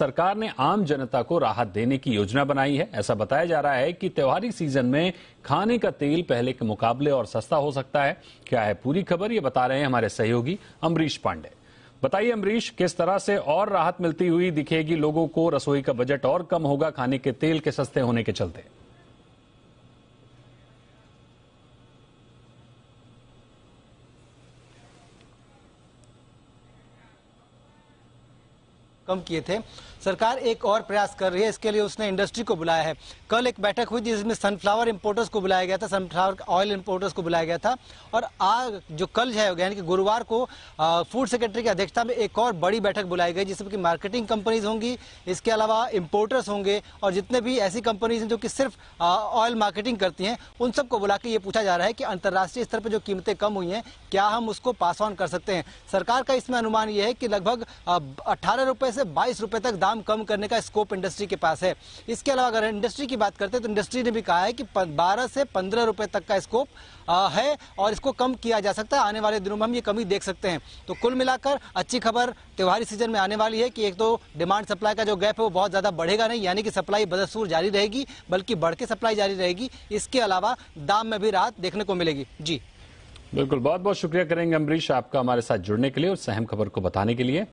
सरकार ने आम जनता को राहत देने की योजना बनाई है ऐसा बताया जा रहा है कि त्योहारी सीजन में खाने का तेल पहले के मुकाबले और सस्ता हो सकता है क्या है पूरी खबर ये बता रहे हैं हमारे सहयोगी अमरीश पांडे बताइए अमरीश किस तरह से और राहत मिलती हुई दिखेगी लोगों को रसोई का बजट और कम होगा खाने के तेल के सस्ते होने के चलते कम किए थे सरकार एक और प्रयास कर रही है इसके लिए उसने इंडस्ट्री को बुलाया है कल एक बैठक हुई थी जिसमें सनफ्लावर इंपोर्टर्स को बुलाया गया था सनफ्लावर ऑयल इंपोर्टर्स को बुलाया गया था और आज जो कल है यानी कि गुरुवार को फूड सेक्रेटरी की अध्यक्षता में एक और बड़ी बैठक बुलाई गई जिसमें कि मार्केटिंग कंपनीज होंगी इसके अलावा इम्पोर्टर्स होंगे और जितने भी ऐसी कंपनीज हैं जो कि सिर्फ ऑयल मार्केटिंग करती हैं उन सबको बुला के ये पूछा जा रहा है कि अंतर्राष्ट्रीय स्तर पर जो कीमतें कम हुई हैं क्या हम उसको पास ऑन कर सकते हैं सरकार का इसमें अनुमान ये है कि लगभग अट्ठारह रुपये से बाईस रुपये तक दाम कम करने का स्कोप इंडस्ट्री के पास है इसके अलावा अगर इंडस्ट्री की बात करते हैं तो इंडस्ट्री ने भी कहा है कि बारह से पंद्रह रुपए तक का स्कोप है और इसको कम किया जा सकता है आने वाले दिनों में हम ये कमी देख सकते हैं तो कुल मिलाकर अच्छी खबर त्योहारी सीजन में आने वाली है कि एक तो डिमांड सप्लाई का जो गैप है वो बहुत ज़्यादा बढ़ेगा नहीं यानी कि सप्लाई बदसूर जारी रहेगी बल्कि बढ़ के सप्लाई जारी रहेगी इसके अलावा दाम में भी राहत देखने को मिलेगी जी बिल्कुल बहुत बहुत शुक्रिया करेंगे अम्बरीश आपका हमारे साथ जुड़ने के लिए और सहम खबर को बताने के लिए